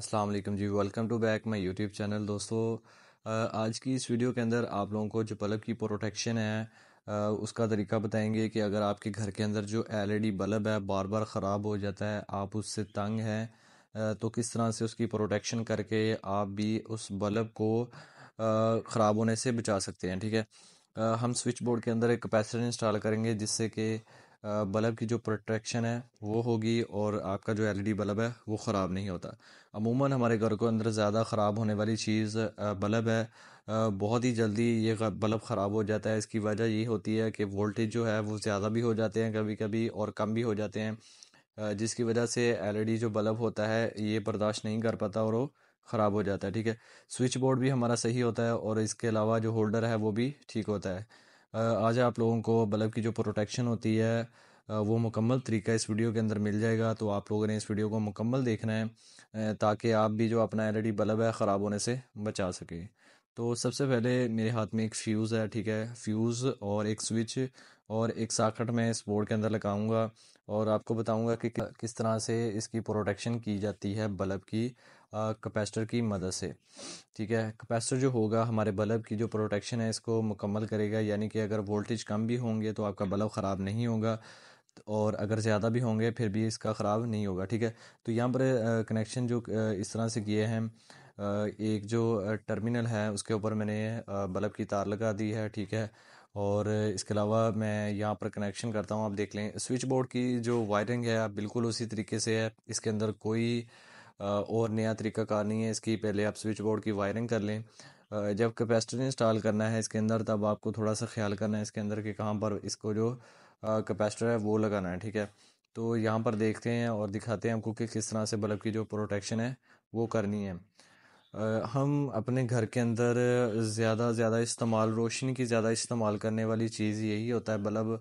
अस्सलाम वालेकुम जी welcome to back my YouTube channel दोस्तों आज की इस वीडियो के अंदर आप लोगों को जो बल्ब की प्रोटेक्शन है उसका तरीका बताएंगे कि अगर आपके घर के अंदर जो एलईडी e बल्ब है बार बार ख़राब हो जाता है आप उससे तंग हैं तो किस तरह से उसकी प्रोटेक्शन करके आप भी उस बल्ब को ख़राब होने से बचा सकते हैं ठीक है हम स्विच बोर्ड के अंदर एक कैपेसिटर इंस्टॉल करेंगे जिससे कि बल्ब की जो प्रोटेक्शन है वो होगी और आपका जो एलईडी e बल्ब है वो ख़राब नहीं होता अमूमन हमारे घर को अंदर ज़्यादा ख़राब होने वाली चीज़ बल्ब है बहुत ही जल्दी ये बल्ब ख़राब हो जाता है इसकी वजह ये होती है कि वोल्टेज जो है वो ज़्यादा भी हो जाते हैं कभी कभी और कम भी हो जाते हैं जिसकी वजह से एलईडी e जो बल्ब होता है ये बर्दाश्त नहीं कर पाता और वो ख़राब हो जाता है ठीक है स्विच बोर्ड भी हमारा सही होता है और इसके अलावा जो होल्डर है वो भी ठीक होता है आज आप लोगों को बल्ब की जो प्रोटेक्शन होती है वो मुकम्मल तरीका इस वीडियो के अंदर मिल जाएगा तो आप लोगों ने इस वीडियो को मुकम्मल देखना है ताकि आप भी जो अपना एलईडी बल्ब है ख़राब होने से बचा सके तो सबसे पहले मेरे हाथ में एक फ्यूज़ है ठीक है फ्यूज़ और एक स्विच और एक साकट में इस बोर्ड के अंदर लगाऊंगा और आपको बताऊंगा कि किस तरह से इसकी प्रोटेक्शन की जाती है बल्ब की कैपेसिटर की मदद से ठीक है कैपेसिटर जो होगा हमारे बल्ब की जो प्रोटेक्शन है इसको मुकम्मल करेगा यानी कि अगर वोल्टेज कम भी होंगे तो आपका बल्ब ख़राब नहीं होगा और अगर ज़्यादा भी होंगे फिर भी इसका ख़राब नहीं होगा ठीक है तो यहाँ पर कनेक्शन जो इस तरह से किए हैं एक जो टर्मिनल है उसके ऊपर मैंने बल्ब की तार लगा दी है ठीक है और इसके अलावा मैं यहाँ पर कनेक्शन करता हूँ आप देख लें स्विच बोर्ड की जो वायरिंग है बिल्कुल उसी तरीके से है इसके अंदर कोई और नया तरीका कार नहीं है इसकी पहले आप स्विच बोर्ड की वायरिंग कर लें जब कैपेसिटर इंस्टॉल करना है इसके अंदर तब आपको थोड़ा सा ख्याल करना है इसके अंदर कि कहाँ पर इसको जो कैपेसिटर है वो लगाना है ठीक है तो यहाँ पर देखते हैं और दिखाते हैं आपको कि किस तरह से बल्ब की जो प्रोटेक्शन है वो करनी है हम अपने घर के अंदर ज़्यादा ज़्यादा इस्तेमाल रोशनी की ज़्यादा इस्तेमाल करने वाली चीज़ यही होता है बल्ब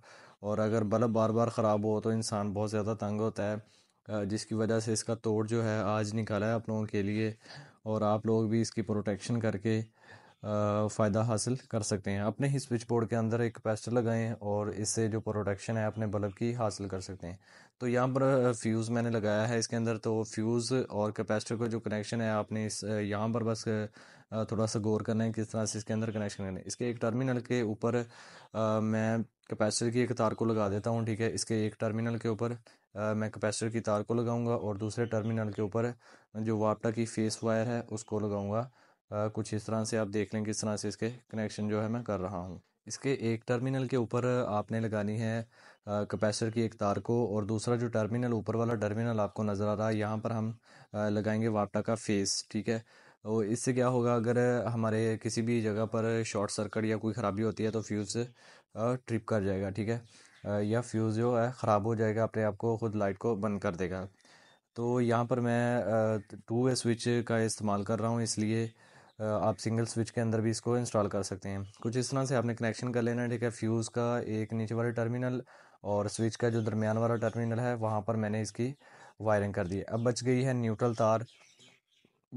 और अगर बल्ब बार बार ख़राब हो तो इंसान बहुत ज़्यादा तंग होता है जिसकी वजह से इसका तोड़ जो है आज निकाला है आप लोगों के लिए और आप लोग भी इसकी प्रोटेक्शन करके फ़ायदा हासिल कर सकते हैं अपने ही स्विच बोर्ड के अंदर एक कैपेसिटर लगाएं और इससे जो प्रोटेक्शन है अपने बल्ब की हासिल कर सकते हैं तो यहाँ पर फ्यूज़ मैंने लगाया है इसके अंदर तो फ्यूज़ और कैपेसिटर का जो कनेक्शन है आपने इस यहाँ पर बस थोड़ा सा गौर करना है किस तरह से इसके अंदर कनेक्शन करना है इसके एक टर्मिनल के ऊपर मैं कैपेसिटर की एक तार को लगा देता हूँ ठीक है इसके एक टर्मिनल के ऊपर मैं कैपेसिटर की तार को लगाऊंगा और दूसरे टर्मिनल के ऊपर जो वापटा की फेस वायर है उसको लगाऊंगा कुछ इस तरह से आप देख लें किस तरह से इसके कनेक्शन जो है मैं कर रहा हूँ इसके एक टर्मिनल के ऊपर आपने लगानी है कैपेसिटर की एक तार को और दूसरा जो टर्मिनल ऊपर वाला टर्मिनल आपको नज़र आ रहा है यहाँ पर हम लगाएंगे वापटा का फेस ठीक है और तो इससे क्या होगा अगर हमारे किसी भी जगह पर शॉर्ट सर्किट या कोई ख़राबी होती है तो फ्यूज़ ट्रिप कर जाएगा ठीक है या फ्यूज़ जो है ख़राब हो जाएगा अपने आप को ख़ुद लाइट को बंद कर देगा तो यहाँ पर मैं टू वे स्विच का इस्तेमाल कर रहा हूँ इसलिए आप सिंगल स्विच के अंदर भी इसको इंस्टॉल कर सकते हैं कुछ इस तरह से आपने कनेक्शन कर लेना है ठीक है फ्यूज़ का एक नीचे वाला टर्मिनल और स्विच का जो दरमियान वाला टर्मिनल है वहाँ पर मैंने इसकी वायरिंग कर दी है अब बच गई है न्यूट्रल तार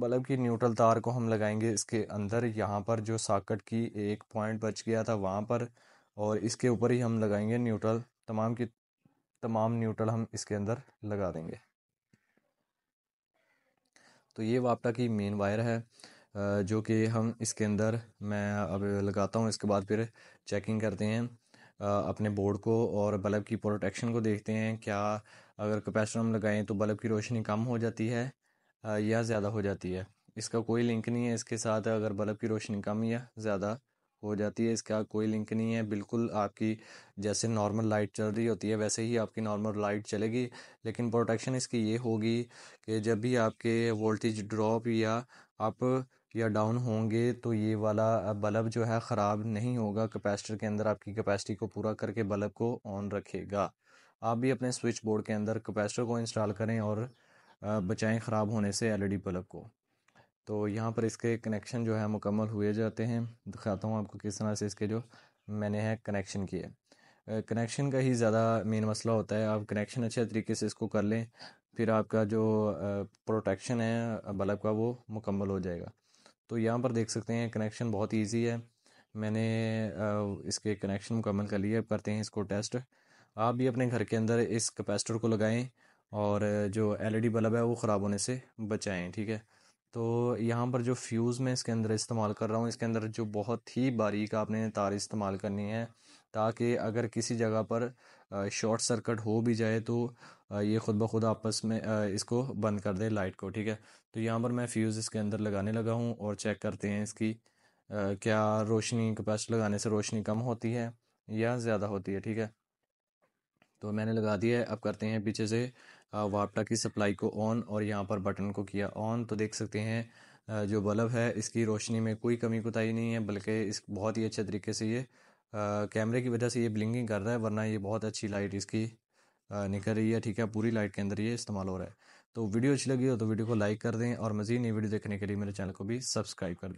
बल्ब की न्यूट्रल तार को हम लगाएंगे इसके अंदर यहाँ पर जो साकट की एक पॉइंट बच गया था वहाँ पर और इसके ऊपर ही हम लगाएंगे न्यूट्रल तमाम की तमाम न्यूट्रल हम इसके अंदर लगा देंगे तो ये वापटा की मेन वायर है जो कि हम इसके अंदर मैं अब लगाता हूँ इसके बाद फिर चेकिंग करते हैं अपने बोर्ड को और बल्ब की प्रोटेक्शन को देखते हैं क्या अगर कैपेसिटर हम लगाएं तो बल्ब की रोशनी कम हो जाती है या ज़्यादा हो जाती है इसका कोई लिंक नहीं है इसके साथ अगर बल्ब की रोशनी कम या ज़्यादा हो जाती है इसका कोई लिंक नहीं है बिल्कुल आपकी जैसे नॉर्मल लाइट चल रही होती है वैसे ही आपकी नॉर्मल लाइट चलेगी लेकिन प्रोटेक्शन इसकी ये होगी कि जब भी आपके वोल्टेज ड्रॉप या आप या डाउन होंगे तो ये वाला बल्ब जो है ख़राब नहीं होगा कैपेसिटर के अंदर आपकी कैपेसिटी को पूरा करके बल्ब को ऑन रखेगा आप भी अपने स्विच बोर्ड के अंदर कैपेसिटर को इंस्टॉल करें और बचाएं ख़राब होने से एलईडी e बल्ब को तो यहाँ पर इसके कनेक्शन जो है मुकम्मल हुए जाते हैं दिखाता हूँ आपको किस तरह से इसके जो मैंने है कनेक्शन किए कनेक्शन का ही ज़्यादा मेन मसला होता है आप कनेक्शन अच्छे तरीके से इसको कर लें फिर आपका जो प्रोटेक्शन है बल्ब का वो मुकम्मल हो जाएगा तो यहाँ पर देख सकते हैं कनेक्शन बहुत ईजी है मैंने इसके कनेक्शन मुकम्मल कर लिया करते हैं इसको टेस्ट आप भी अपने घर के अंदर इस कैपेसिटर को लगाएं और जो एलईडी e बल्ब है वो ख़राब होने से बचाएं ठीक है तो यहाँ पर जो फ्यूज़ मैं इसके अंदर इस्तेमाल कर रहा हूँ इसके अंदर जो बहुत ही बारीक आपने तार इस्तेमाल करनी है ताकि अगर किसी जगह पर शॉर्ट सर्किट हो भी जाए तो ये खुद ब खुद आपस में इसको बंद कर दे लाइट को ठीक है तो यहाँ पर मैं फ्यूज़ इसके अंदर लगाने लगा हूँ और चेक करते हैं इसकी क्या रोशनी कैपेसिटर लगाने से रोशनी कम होती है या ज़्यादा होती है ठीक है तो मैंने लगा दिया है अब करते हैं पीछे से वापटा की सप्लाई को ऑन और यहाँ पर बटन को किया ऑन तो देख सकते हैं जो बल्ब है इसकी रोशनी में कोई कमी कोताही नहीं है बल्कि इस बहुत ही अच्छे तरीके से ये कैमरे की वजह से ये ब्लिंकिंग कर रहा है वरना ये बहुत अच्छी लाइट इसकी निकल रही है ठीक है पूरी लाइट के अंदर ये इस्तेमाल हो रहा है तो वीडियो अच्छी लगी हो तो वीडियो को लाइक कर दें और मज़ीद नई वीडियो देखने के लिए मेरे चैनल को भी सब्सक्राइब कर दें